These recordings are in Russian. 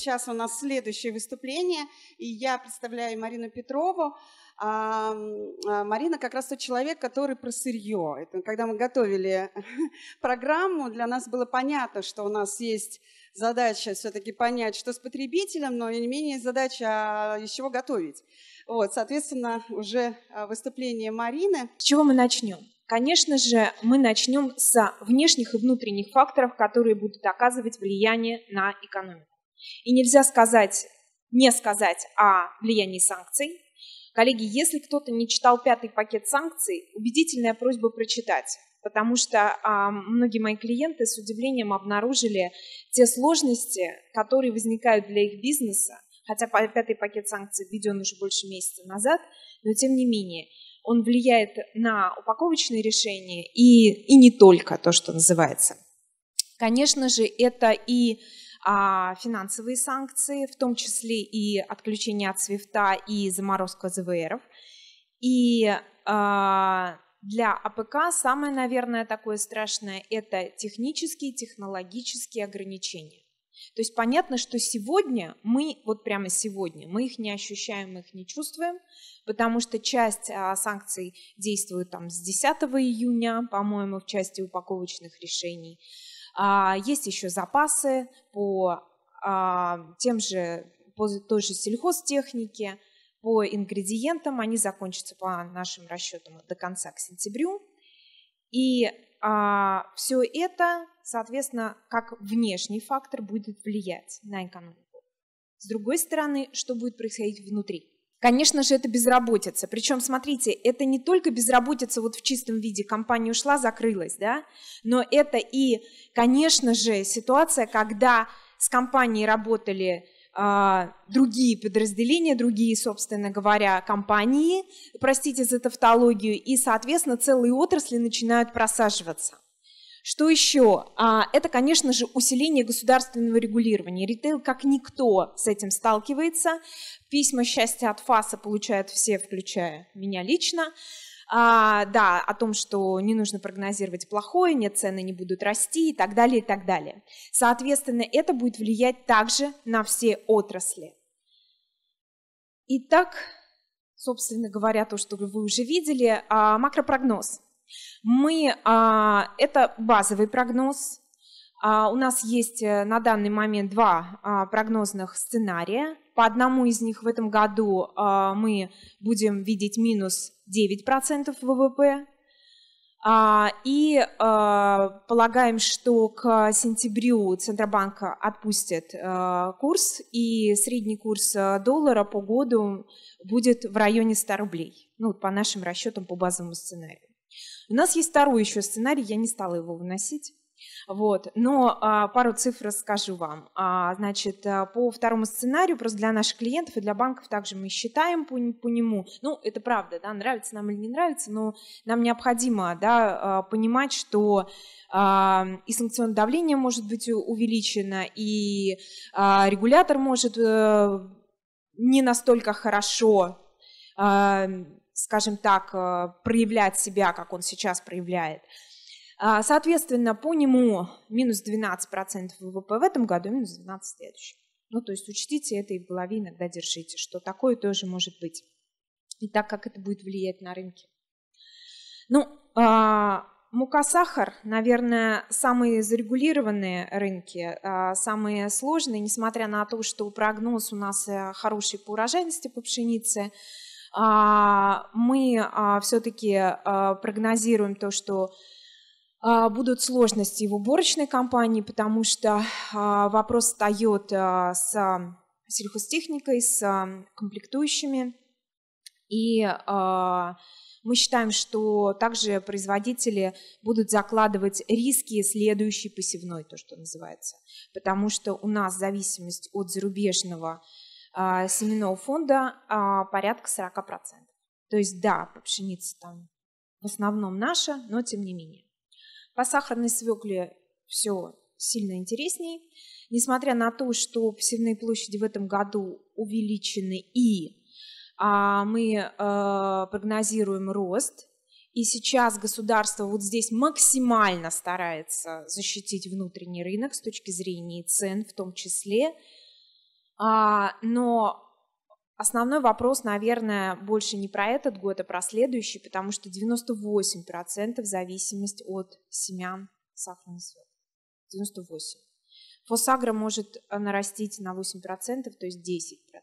Сейчас у нас следующее выступление, и я представляю Марину Петрову. А, Марина как раз тот человек, который про сырье. Это, когда мы готовили программу, для нас было понятно, что у нас есть задача все-таки понять, что с потребителем, но не менее задача, а, из чего готовить. Вот, соответственно, уже а, выступление Марины. С чего мы начнем? Конечно же, мы начнем с внешних и внутренних факторов, которые будут оказывать влияние на экономику. И нельзя сказать, не сказать о «А» влиянии санкций. Коллеги, если кто-то не читал пятый пакет санкций, убедительная просьба прочитать потому что а, многие мои клиенты с удивлением обнаружили те сложности, которые возникают для их бизнеса, хотя пятый пакет санкций введен уже больше месяца назад, но тем не менее он влияет на упаковочные решения и, и не только то, что называется. Конечно же, это и а, финансовые санкции, в том числе и отключение от свифта и заморозку ЗВРов. И а, для АПК самое, наверное, такое страшное – это технические, технологические ограничения. То есть понятно, что сегодня мы, вот прямо сегодня, мы их не ощущаем, мы их не чувствуем, потому что часть а, санкций действует там с 10 июня, по-моему, в части упаковочных решений. А, есть еще запасы по а, тем же, по той же сельхозтехнике, по ингредиентам. Они закончатся по нашим расчетам до конца к сентябрю. И а, все это, соответственно, как внешний фактор будет влиять на экономику. С другой стороны, что будет происходить внутри? Конечно же, это безработица. Причем, смотрите, это не только безработица вот в чистом виде, компания ушла, закрылась, да, но это и, конечно же, ситуация, когда с компанией работали э, другие подразделения, другие, собственно говоря, компании, простите за тавтологию, и, соответственно, целые отрасли начинают просаживаться. Что еще? А, это, конечно же, усиление государственного регулирования. Ритейл как никто с этим сталкивается. Письма счастья от ФАСа получают все, включая меня лично. А, да, о том, что не нужно прогнозировать плохое, нет, цены не будут расти и так далее, и так далее. Соответственно, это будет влиять также на все отрасли. Итак, собственно говоря, то, что вы уже видели, а, макропрогноз. Мы, а, это базовый прогноз. А, у нас есть э, на данный момент два а, прогнозных сценария. По одному из них в этом году мы будем видеть минус 9% ВВП. И полагаем, что к сентябрю Центробанк отпустит курс, и средний курс доллара по году будет в районе 100 рублей, ну, по нашим расчетам по базовому сценарию. У нас есть второй еще сценарий, я не стала его выносить. Вот. Но а, пару цифр расскажу вам. А, значит, а, по второму сценарию, просто для наших клиентов и для банков также мы считаем по, по нему. Ну, это правда, да, нравится нам или не нравится, но нам необходимо да, а, понимать, что а, и санкционное давление может быть увеличено, и а, регулятор может а, не настолько хорошо а, скажем так, э, проявлять себя, как он сейчас проявляет. А, соответственно, по нему минус 12% ВВП в этом году, минус 12% в следующем. Ну, то есть учтите это и в голове иногда держите, что такое тоже может быть. И так как это будет влиять на рынки. Ну, а, Мука-сахар, наверное, самые зарегулированные рынки, а, самые сложные, несмотря на то, что прогноз у нас э, хороший по урожайности по пшенице, а, мы а, все-таки а, прогнозируем то, что будут сложности в уборочной компании, потому что вопрос встает с сельхозтехникой, с комплектующими. И мы считаем, что также производители будут закладывать риски следующей посевной, то, что называется, потому что у нас зависимость от зарубежного а, семенного фонда а, порядка 40%. То есть да, пшеница там в основном наша, но тем не менее. По сахарной свекле все сильно интересней. Несмотря на то, что посевные площади в этом году увеличены и а, мы а, прогнозируем рост, и сейчас государство вот здесь максимально старается защитить внутренний рынок с точки зрения цен в том числе, а, но основной вопрос, наверное, больше не про этот год, а про следующий, потому что 98% зависимость от семян сахарного свет. 98. Фосагра может э, нарастить на 8%, то есть 10%.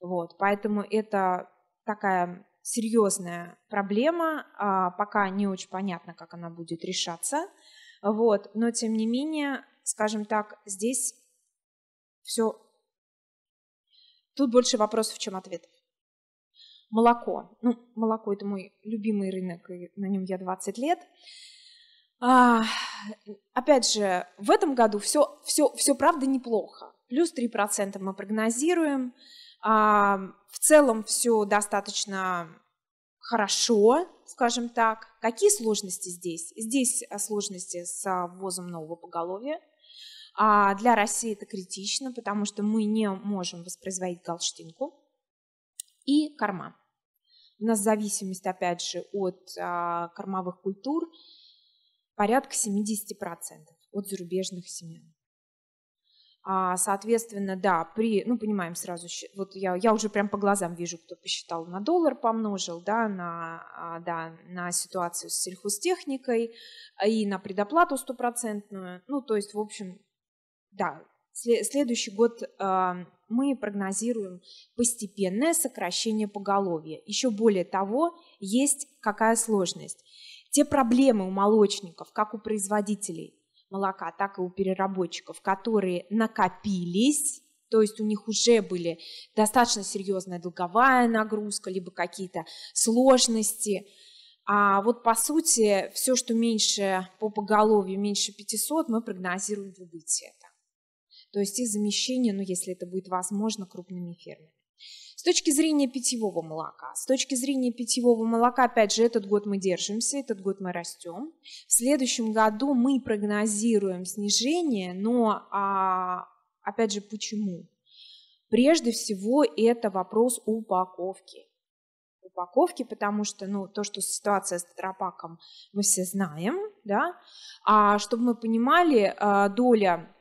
Вот, поэтому это такая серьезная проблема, а, пока не очень понятно, как она будет решаться. Вот, но тем не менее, скажем так, здесь все. Тут больше вопросов, чем ответов. Молоко. Ну, молоко – это мой любимый рынок, и на нем я 20 лет. А, опять же, в этом году все, все, все правда неплохо. Плюс 3% мы прогнозируем. А, в целом все достаточно хорошо, скажем так. Какие сложности здесь? Здесь э, сложности с ввозом нового поголовья – а для России это критично, потому что мы не можем воспроизводить галштинку и корма. У нас зависимость, опять же, от а, кормовых культур порядка 70% от зарубежных семян. А, соответственно, да, при, ну, понимаем сразу, вот я, я уже прям по глазам вижу, кто посчитал на доллар, помножил, да, на, а, да, на ситуацию с сельхозтехникой и на предоплату стопроцентную, ну, то есть, в общем, да, следующий год мы прогнозируем постепенное сокращение поголовья. Еще более того, есть какая сложность. Те проблемы у молочников, как у производителей молока, так и у переработчиков, которые накопились, то есть у них уже были достаточно серьезная долговая нагрузка, либо какие-то сложности. А вот по сути, все, что меньше по поголовью, меньше 500, мы прогнозируем в убытие то есть их замещение, ну, если это будет возможно, крупными фермами. С точки зрения питьевого молока. С точки зрения питьевого молока, опять же, этот год мы держимся, этот год мы растем. В следующем году мы прогнозируем снижение, но, а, опять же, почему? Прежде всего, это вопрос упаковки упаковки, потому что, ну, то, что ситуация с тетрапаком, мы все знаем, да, а чтобы мы понимали, а, доля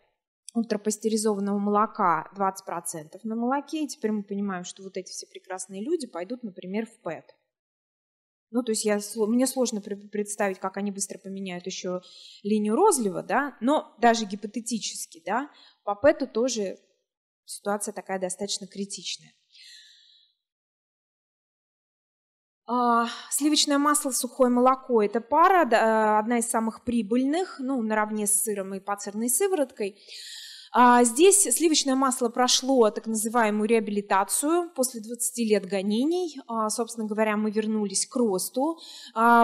ультрапастеризованного молока 20% на молоке, и теперь мы понимаем, что вот эти все прекрасные люди пойдут, например, в ПЭТ. Ну, то есть я, мне сложно представить, как они быстро поменяют еще линию розлива, да, но даже гипотетически, да, по ПЭТу тоже ситуация такая достаточно критичная. А, сливочное масло, сухое молоко – это пара, одна из самых прибыльных, ну, наравне с сыром и пацерной сывороткой. А, здесь сливочное масло прошло так называемую реабилитацию после 20 лет гонений. А, собственно говоря, мы вернулись к росту э,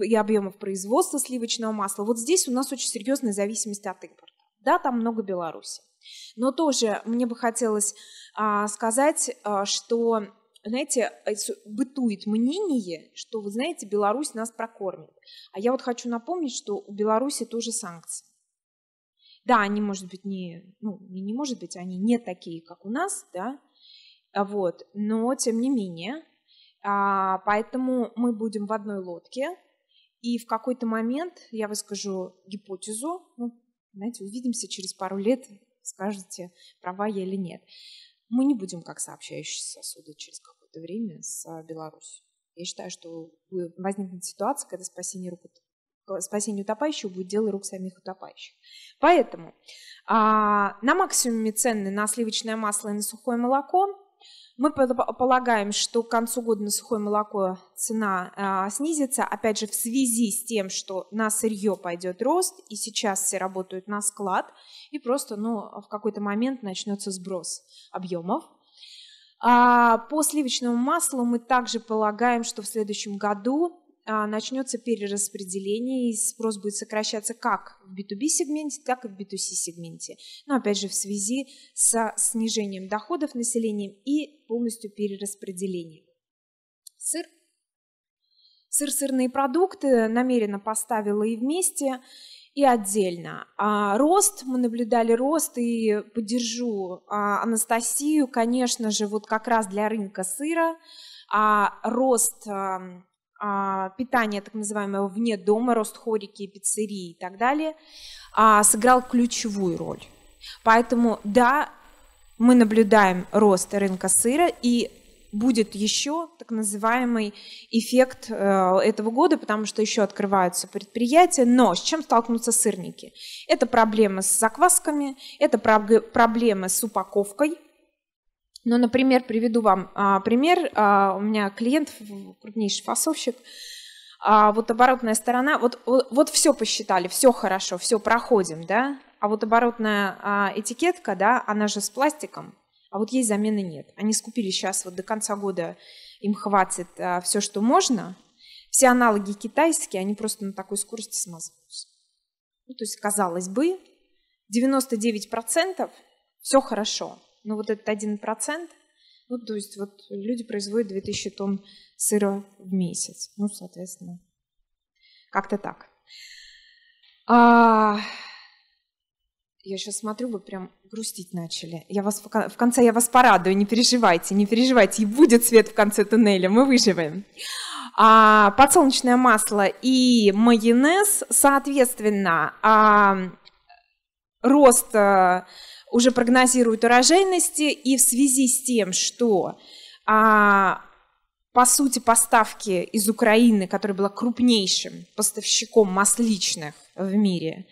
и объемов производства сливочного масла. Вот здесь у нас очень серьезная зависимость от импорта. Да, там много Беларуси. Но тоже мне бы хотелось сказать, что знаете, э, бытует мнение, что, вы знаете, Беларусь нас прокормит. А я вот хочу напомнить, что у Беларуси тоже санкции. Да, они, может быть, не, ну, не может быть, они не такие, как у нас, да, а вот, но тем не менее, а, поэтому мы будем в одной лодке, и в какой-то момент я выскажу гипотезу, ну, знаете, увидимся через пару лет, скажете, права я или нет. Мы не будем как сообщающиеся сосуды через какое какое-то время с а, Беларусью. Я считаю, что возникнет ситуация, когда спасение рук э, спасение утопающего будет дело рук самих утопающих. Поэтому а, на максимуме цены на сливочное масло и на сухое молоко. Мы полагаем, что к концу года на сухое молоко цена а, снизится, опять же, в связи с тем, что на сырье пойдет рост, и сейчас все работают на склад, и просто ну, в какой-то момент начнется сброс объемов, а по сливочному маслу мы также полагаем, что в следующем году а, начнется перераспределение, и спрос будет сокращаться как в B2B-сегменте, так и в B2C-сегменте. Но опять же в связи со снижением доходов населения и полностью перераспределением. Сыр. Сыр-сырные продукты намеренно поставила и вместе и отдельно. А, рост, мы наблюдали рост, и поддержу а, Анастасию, конечно же, вот как раз для рынка сыра, а, рост а, а, питания так называемого вне дома, рост хорики, пиццерии и так далее, а, сыграл ключевую роль. Поэтому, да, мы наблюдаем рост рынка сыра, и будет еще так называемый эффект э, этого года, потому что еще открываются предприятия. Но с чем столкнутся сырники? Это проблемы с заквасками, это проблемы с упаковкой. Ну, например, приведу вам а, пример. А, у меня клиент, крупнейший фасовщик, а вот оборотная сторона, вот, вот, вот все посчитали, все хорошо, все проходим, да, а вот оборотная а, этикетка, да, она же с пластиком, а вот есть замены нет. Они скупили сейчас, вот до конца года им хватит а, все, что можно. Все аналоги китайские, они просто на такой скорости смазываются. Ну, то есть, казалось бы, 99% все хорошо. Но вот этот 1%, ну, то есть вот люди производят 2000 тонн сыра в месяц. Ну, соответственно, как-то так. А, я сейчас смотрю, вы прям грустить начали. Я вас в конце я вас порадую, не переживайте, не переживайте. И будет свет в конце туннеля, мы выживем. А, подсолнечное масло и майонез, соответственно, а, рост а, уже прогнозируют урожайности, и в связи с тем, что а, по сути, поставки из Украины, которая была крупнейшим поставщиком масличных в мире,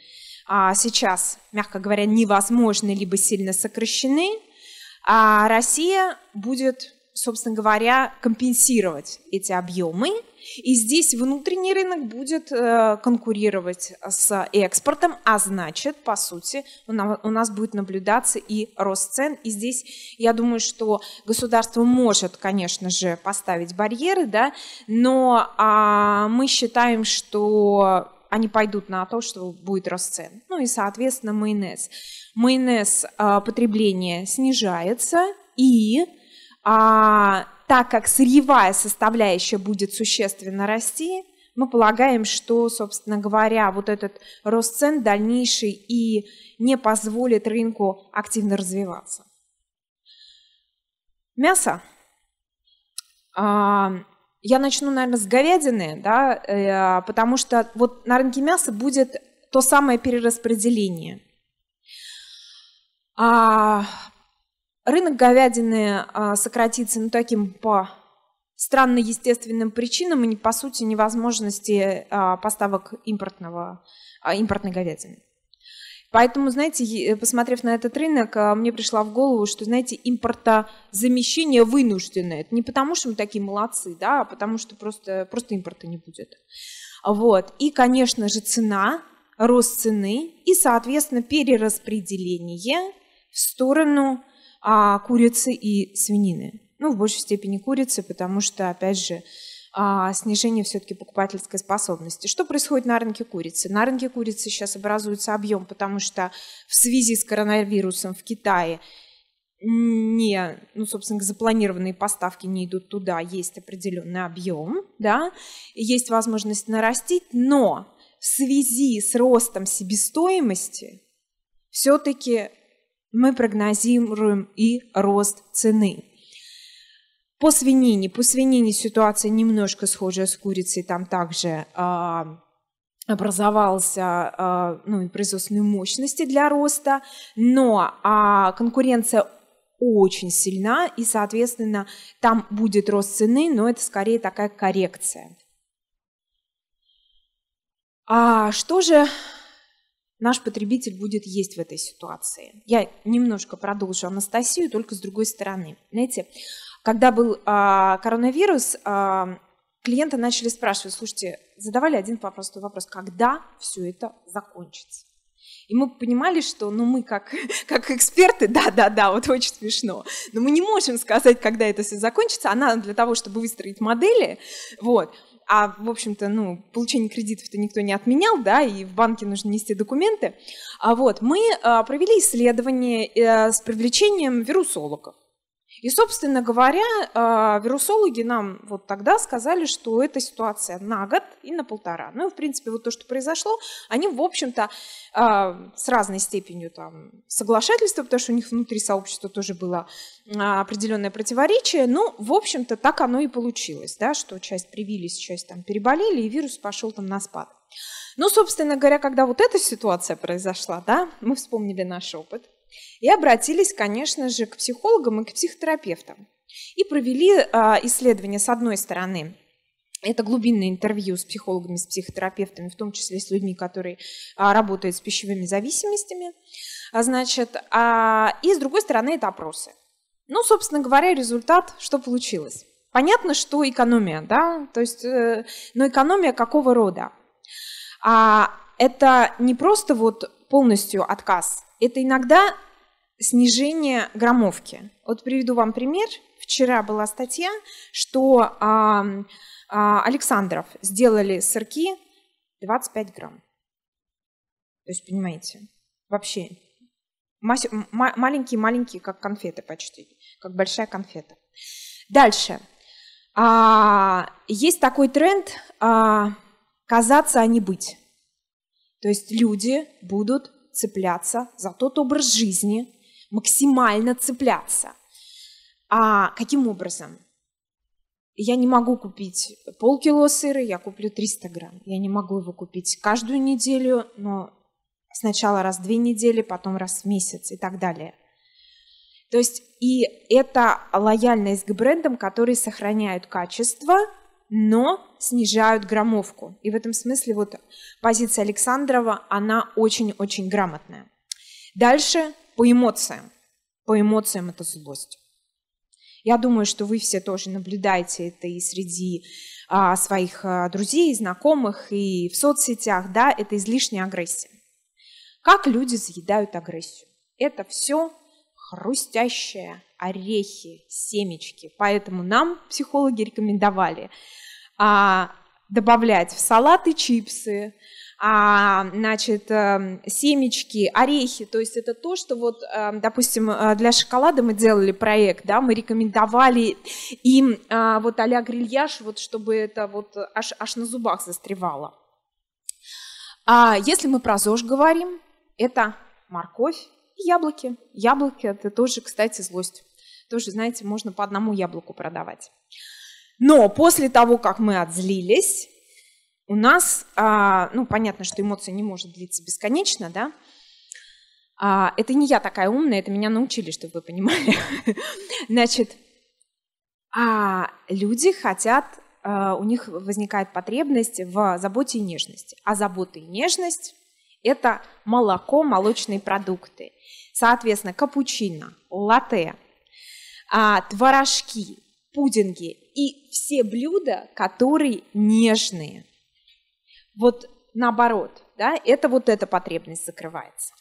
а, сейчас, мягко говоря, невозможны, либо сильно сокращены, а Россия будет, собственно говоря, компенсировать эти объемы. И здесь внутренний рынок будет э, конкурировать с экспортом, а значит, по сути, у нас, будет наблюдаться и рост цен. И здесь, я думаю, что государство может, конечно же, поставить барьеры, да, но а, мы считаем, что они пойдут на то, что будет рост цен. Ну и, соответственно, майонез. Майонез а, потребление снижается, и а, так как сырьевая составляющая будет существенно расти, мы полагаем, что, собственно говоря, вот этот рост цен дальнейший и не позволит рынку активно развиваться. Мясо. А, я начну, наверное, с говядины, да, э, потому что вот на рынке мяса будет то самое перераспределение. А рынок говядины а, сократится, ну, таким по странно естественным причинам и, по сути, невозможности а, поставок импортного, а, импортной говядины. Поэтому, знаете, э, посмотрев на этот рынок, а, мне пришла в голову, что, знаете, импортозамещение вынужденное. Это не потому, что мы такие молодцы, да, а потому что просто, просто импорта не будет. Вот. И, конечно же, цена, рост цены и, соответственно, перераспределение в сторону а, курицы и свинины. Ну, в большей степени курицы, потому что, опять же, а, снижение все-таки покупательской способности. Что происходит на рынке курицы? На рынке курицы сейчас образуется объем, потому что в связи с коронавирусом в Китае не, ну, собственно, запланированные поставки не идут туда, есть определенный объем, да, есть возможность нарастить, но в связи с ростом себестоимости все-таки мы прогнозируем и рост цены. По свинине, по свинине ситуация немножко схожая с курицей, там также а, образовался а, ну, и производственные мощности для роста, но а, конкуренция очень сильна, и, соответственно, там будет рост цены, но это скорее такая коррекция. А что же наш потребитель будет есть в этой ситуации? Я немножко продолжу Анастасию, только с другой стороны. Знаете, когда был а, коронавирус, а, клиенты начали спрашивать, слушайте, задавали один простой вопрос, когда все это закончится? И мы понимали, что ну, мы как, как эксперты, да-да-да, вот очень смешно, но мы не можем сказать, когда это все закончится, она для того, чтобы выстроить модели, вот, а, в общем-то, ну, получение кредитов-то никто не отменял, да, и в банке нужно нести документы. А вот, мы а, провели исследование а, с привлечением вирусологов. И, собственно говоря, а, вирусологи нам вот тогда сказали, что эта ситуация на год и на полтора. Ну, в принципе, вот то, что произошло, они, в общем-то, а, с разной степенью там, соглашательства, потому что у них внутри сообщества тоже было а, определенное противоречие, но, ну, в общем-то, так оно и получилось, да, что часть привились, часть там переболели, и вирус пошел там на спад. Но, ну, собственно говоря, когда вот эта ситуация произошла, да, мы вспомнили наш опыт – и обратились, конечно же, к психологам и к психотерапевтам. И провели а, исследования с одной стороны это глубинное интервью с психологами, с психотерапевтами, в том числе с людьми, которые а, работают с пищевыми зависимостями. А, значит, а, и с другой стороны, это опросы. Ну, собственно говоря, результат, что получилось. Понятно, что экономия, да, то есть, э, но экономия какого рода? А, это не просто вот полностью отказ это иногда снижение громовки. Вот приведу вам пример. Вчера была статья, что а, а, Александров сделали сырки 25 грамм. То есть, понимаете, вообще маленькие-маленькие, как конфеты почти, как большая конфета. Дальше. А, есть такой тренд а, казаться, а не быть. То есть люди будут цепляться за тот образ жизни, максимально цепляться. А каким образом? Я не могу купить полкило сыра, я куплю 300 грамм. Я не могу его купить каждую неделю, но сначала раз в две недели, потом раз в месяц и так далее. То есть и это лояльность к брендам, которые сохраняют качество – но снижают громовку. И в этом смысле вот позиция Александрова, она очень-очень грамотная. Дальше по эмоциям. По эмоциям это злость. Я думаю, что вы все тоже наблюдаете это и среди а, своих а, друзей, знакомых, и в соцсетях, да, это излишняя агрессия. Как люди заедают агрессию? Это все хрустящее, орехи, семечки. Поэтому нам психологи рекомендовали а, добавлять в салаты чипсы, а, значит, эм, семечки, орехи, то есть это то, что вот, эм, допустим, э, для шоколада мы делали проект, да, мы рекомендовали им э, вот а-ля грильяж, вот чтобы это вот аж, аж на зубах застревало. А если мы про ЗОЖ говорим, это морковь, и яблоки. Яблоки – это тоже, кстати, злость. Тоже, знаете, можно по одному яблоку продавать. Но после того, как мы отзлились, у нас, а, ну, понятно, что эмоция не может длиться бесконечно, да, а, это не я такая умная, это меня научили, чтобы вы понимали. Значит, а люди хотят, а, у них возникает потребность в заботе и нежности. А забота и нежность это молоко, молочные продукты. Соответственно, капучино, латте, а, творожки, пудинги и все блюда, которые нежные. Вот наоборот, да, это вот эта потребность закрывается.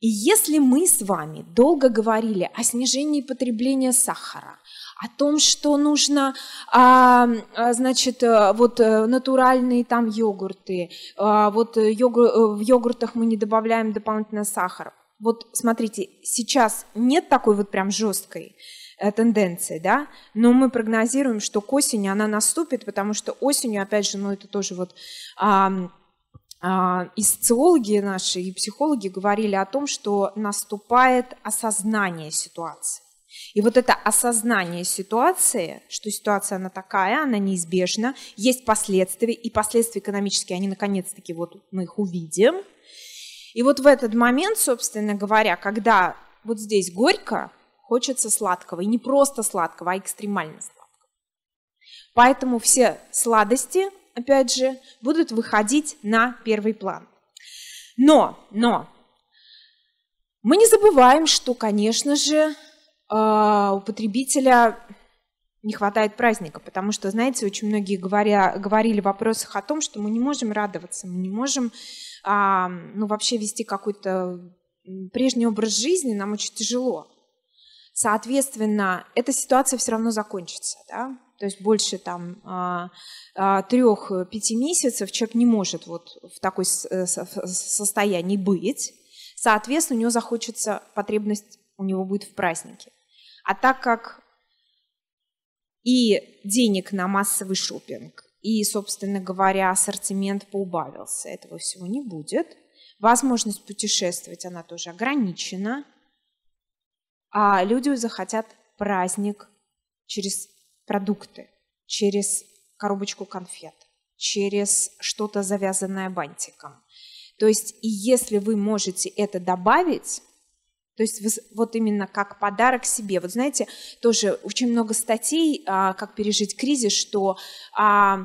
И если мы с вами долго говорили о снижении потребления сахара, о том, что нужно, а, а значит, э, вот э, натуральные там йогурты, а, вот э, йогур, в йогуртах мы не добавляем дополнительно сахар. Вот смотрите, сейчас нет такой вот прям жесткой тенденции, да, но мы прогнозируем, что к осени она наступит, потому что осенью, опять же, ну это тоже вот а, а, и социологи наши, и психологи говорили о том, что наступает осознание ситуации. И вот это осознание ситуации, что ситуация она такая, она неизбежна, есть последствия, и последствия экономические, они наконец-таки вот мы их увидим. И вот в этот момент, собственно говоря, когда вот здесь горько, хочется сладкого, и не просто сладкого, а экстремально сладкого. Поэтому все сладости опять же, будут выходить на первый план. Но, но, мы не забываем, что, конечно же, а, у потребителя не хватает праздника, потому что, знаете, очень многие говоря, говорили в вопросах о том, что мы не можем радоваться, мы не можем а, ну, вообще вести какой-то прежний образ жизни, нам очень тяжело. Соответственно, эта ситуация все равно закончится, да? то есть больше там а, а, трех-пяти э, месяцев человек не может вот в такой э, состоянии быть, соответственно, у него захочется потребность, у него будет в празднике. А так как и денег на массовый шопинг, и, собственно говоря, ассортимент поубавился, этого всего не будет. Возможность путешествовать, она тоже ограничена – а люди захотят праздник через продукты, через коробочку конфет, через что-то завязанное бантиком. То есть, и если вы можете это добавить, то есть вот именно как подарок себе. Вот знаете, тоже очень много статей, а, как пережить кризис, что а,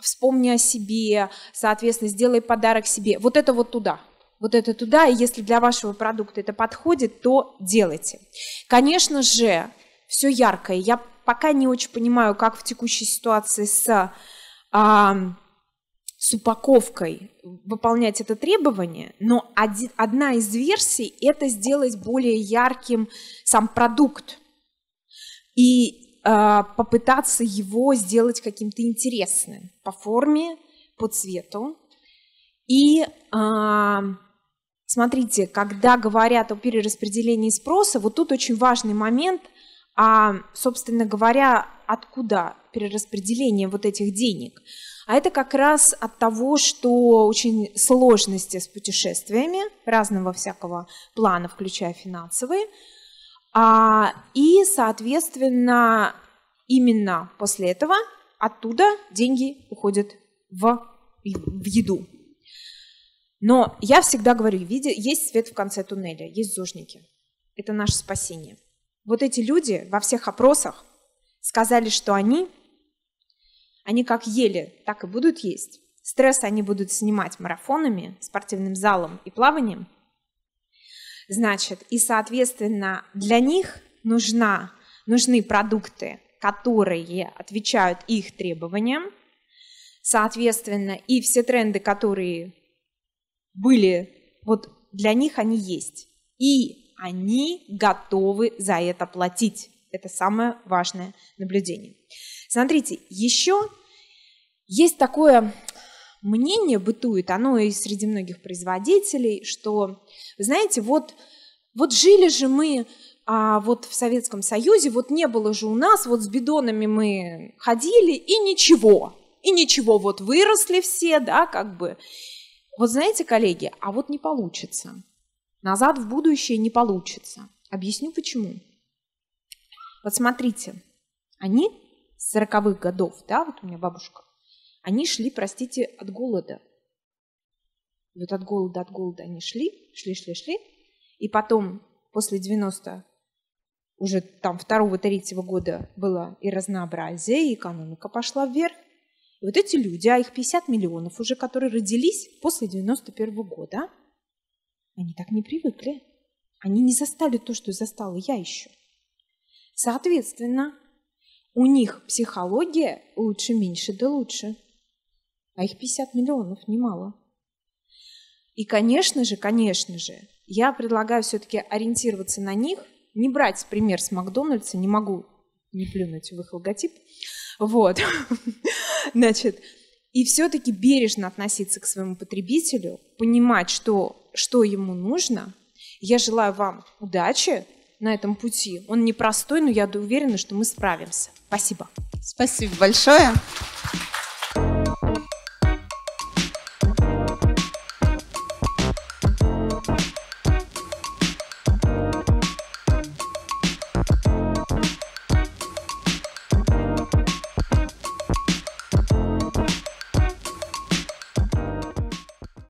вспомни о себе, соответственно, сделай подарок себе. Вот это вот туда – вот это туда, и если для вашего продукта это подходит, то делайте. Конечно же, все яркое. Я пока не очень понимаю, как в текущей ситуации с, а, с упаковкой выполнять это требование, но один, одна из версий – это сделать более ярким сам продукт и а, попытаться его сделать каким-то интересным по форме, по цвету. И а, Смотрите, когда говорят о перераспределении спроса, вот тут очень важный момент, а, собственно говоря, откуда перераспределение вот этих денег. А это как раз от того, что очень сложности с путешествиями разного всякого плана, включая финансовые. А, и, соответственно, именно после этого оттуда деньги уходят в, в еду. Но я всегда говорю, есть свет в конце туннеля, есть зожники. Это наше спасение. Вот эти люди во всех опросах сказали, что они, они как ели, так и будут есть. Стресс они будут снимать марафонами, спортивным залом и плаванием. Значит, и, соответственно, для них нужна, нужны продукты, которые отвечают их требованиям. Соответственно, и все тренды, которые были, вот для них они есть. И они готовы за это платить. Это самое важное наблюдение. Смотрите, еще есть такое мнение бытует, оно и среди многих производителей, что, знаете, вот, вот жили же мы а вот в Советском Союзе, вот не было же у нас, вот с бидонами мы ходили, и ничего, и ничего, вот выросли все, да, как бы, вот знаете, коллеги, а вот не получится. Назад в будущее не получится. Объясню почему. Вот смотрите, они с 40-х годов, да, вот у меня бабушка, они шли, простите, от голода. И вот от голода, от голода они шли, шли, шли, шли. И потом, после 90 уже там второго, третьего года было и разнообразие, и экономика пошла вверх, и вот эти люди, а их 50 миллионов уже, которые родились после 91 года, они так не привыкли. Они не застали то, что застала я еще. Соответственно, у них психология лучше меньше да лучше. А их 50 миллионов немало. И, конечно же, конечно же, я предлагаю все-таки ориентироваться на них, не брать пример с Макдональдса, не могу не плюнуть в их логотип, вот. Значит, и все-таки бережно относиться к своему потребителю, понимать, что, что ему нужно. Я желаю вам удачи на этом пути. Он непростой, но я уверена, что мы справимся. Спасибо. Спасибо большое.